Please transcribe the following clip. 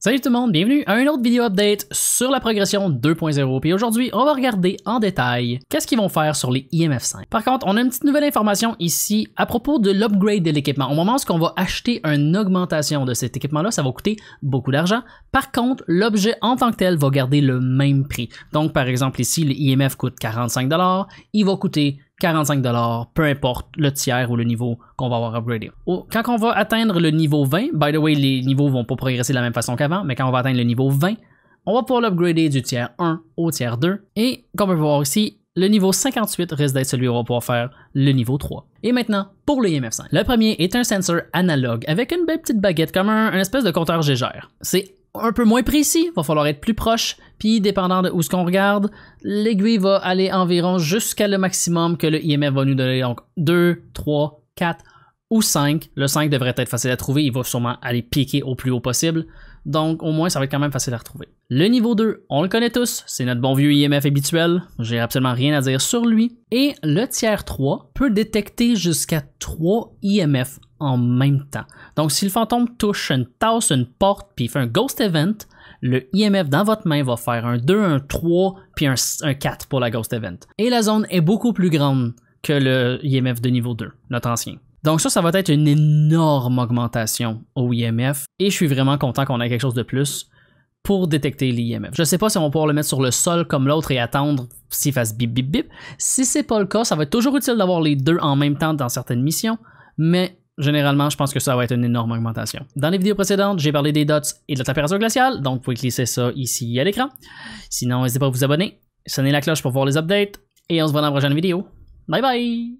Salut tout le monde, bienvenue à une autre vidéo update sur la progression 2.0. Puis aujourd'hui, on va regarder en détail qu'est-ce qu'ils vont faire sur les IMF5. Par contre, on a une petite nouvelle information ici à propos de l'upgrade de l'équipement. Au moment où on va acheter une augmentation de cet équipement-là, ça va coûter beaucoup d'argent. Par contre, l'objet en tant que tel va garder le même prix. Donc par exemple ici, le IMF coûte 45$, il va coûter 45 peu importe le tiers ou le niveau qu'on va avoir upgradé. Quand on va atteindre le niveau 20, by the way, les niveaux vont pas progresser de la même façon qu'avant, mais quand on va atteindre le niveau 20, on va pouvoir l'upgrader du tiers 1 au tiers 2. Et comme on peut voir ici, le niveau 58 reste d'être celui où on va pouvoir faire le niveau 3. Et maintenant, pour le IMF5. Le premier est un sensor analogue avec une belle petite baguette comme un, espèce de compteur gégère. C'est un peu moins précis, va falloir être plus proche, puis dépendant de où ce qu'on regarde, l'aiguille va aller environ jusqu'à le maximum que le IMF va nous donner, donc 2, 3, 4 ou 5. Le 5 devrait être facile à trouver, il va sûrement aller piquer au plus haut possible, donc au moins ça va être quand même facile à retrouver. Le niveau 2, on le connaît tous, c'est notre bon vieux IMF habituel, j'ai absolument rien à dire sur lui, et le tiers 3 peut détecter jusqu'à 3 IMF en même temps. Donc, si le fantôme touche une tasse, une porte, puis fait un ghost event, le IMF dans votre main va faire un 2, un 3, puis un, 4 pour la ghost event. Et la zone est beaucoup plus grande que le IMF de niveau 2, notre ancien. Donc ça, ça va être une énorme augmentation au IMF, et je suis vraiment content qu'on ait quelque chose de plus pour détecter l'IMF. Je ne sais pas si on va pouvoir le mettre sur le sol comme l'autre et attendre s'il fasse bip bip bip. Si c'est pas le cas, ça va être toujours utile d'avoir les deux en même temps dans certaines missions, mais Généralement, je pense que ça va être une énorme augmentation. Dans les vidéos précédentes, j'ai parlé des dots et de la température glaciale, donc vous pouvez glisser ça ici à l'écran. Sinon, n'hésitez pas à vous abonner, sonner la cloche pour voir les updates, et on se voit dans la prochaine vidéo. Bye bye!